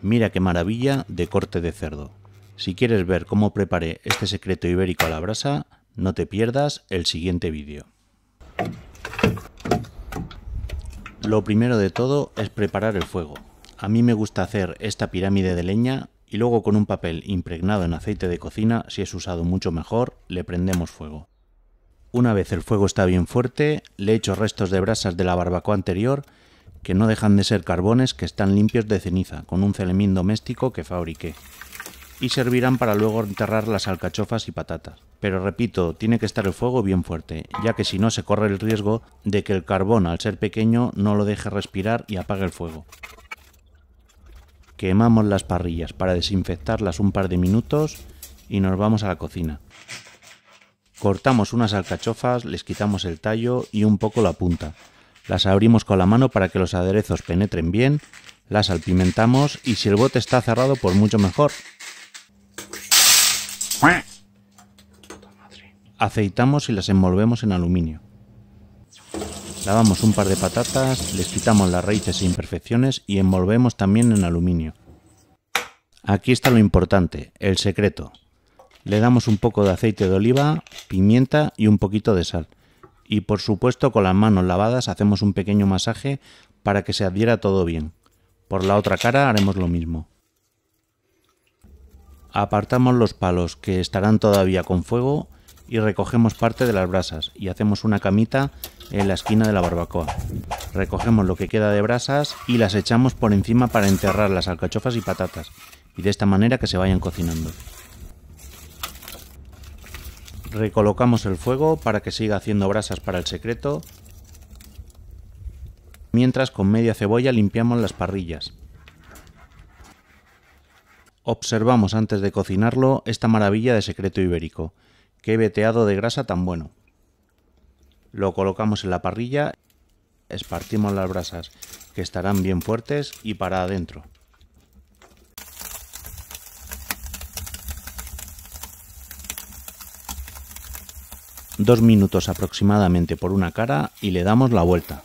Mira qué maravilla de corte de cerdo. Si quieres ver cómo preparé este secreto ibérico a la brasa, no te pierdas el siguiente vídeo. Lo primero de todo es preparar el fuego. A mí me gusta hacer esta pirámide de leña y luego con un papel impregnado en aceite de cocina, si es usado mucho mejor, le prendemos fuego. Una vez el fuego está bien fuerte, le echo restos de brasas de la barbacoa anterior que no dejan de ser carbones que están limpios de ceniza, con un celemín doméstico que fabriqué. Y servirán para luego enterrar las alcachofas y patatas. Pero repito, tiene que estar el fuego bien fuerte, ya que si no se corre el riesgo de que el carbón, al ser pequeño, no lo deje respirar y apague el fuego. Quemamos las parrillas para desinfectarlas un par de minutos y nos vamos a la cocina. Cortamos unas alcachofas, les quitamos el tallo y un poco la punta las abrimos con la mano para que los aderezos penetren bien, las salpimentamos y si el bote está cerrado, pues mucho mejor. Aceitamos y las envolvemos en aluminio. Lavamos un par de patatas, les quitamos las raíces e imperfecciones y envolvemos también en aluminio. Aquí está lo importante, el secreto. Le damos un poco de aceite de oliva, pimienta y un poquito de sal y por supuesto con las manos lavadas hacemos un pequeño masaje para que se adhiera todo bien. Por la otra cara haremos lo mismo. Apartamos los palos que estarán todavía con fuego y recogemos parte de las brasas y hacemos una camita en la esquina de la barbacoa. Recogemos lo que queda de brasas y las echamos por encima para enterrar las alcachofas y patatas y de esta manera que se vayan cocinando. Recolocamos el fuego para que siga haciendo brasas para el secreto. Mientras con media cebolla limpiamos las parrillas. Observamos antes de cocinarlo esta maravilla de secreto ibérico. Qué veteado de grasa tan bueno. Lo colocamos en la parrilla, espartimos las brasas que estarán bien fuertes y para adentro. dos minutos aproximadamente por una cara y le damos la vuelta.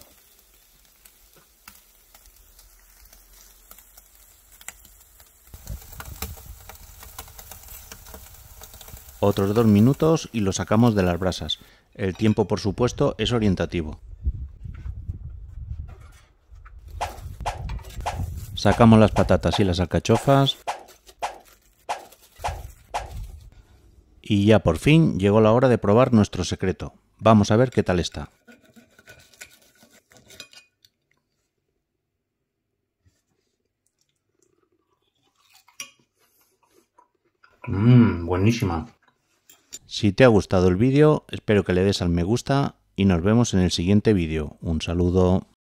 Otros dos minutos y lo sacamos de las brasas. El tiempo por supuesto es orientativo. Sacamos las patatas y las alcachofas Y ya por fin llegó la hora de probar nuestro secreto. Vamos a ver qué tal está. Mmm, buenísima. Si te ha gustado el vídeo, espero que le des al me gusta y nos vemos en el siguiente vídeo. Un saludo.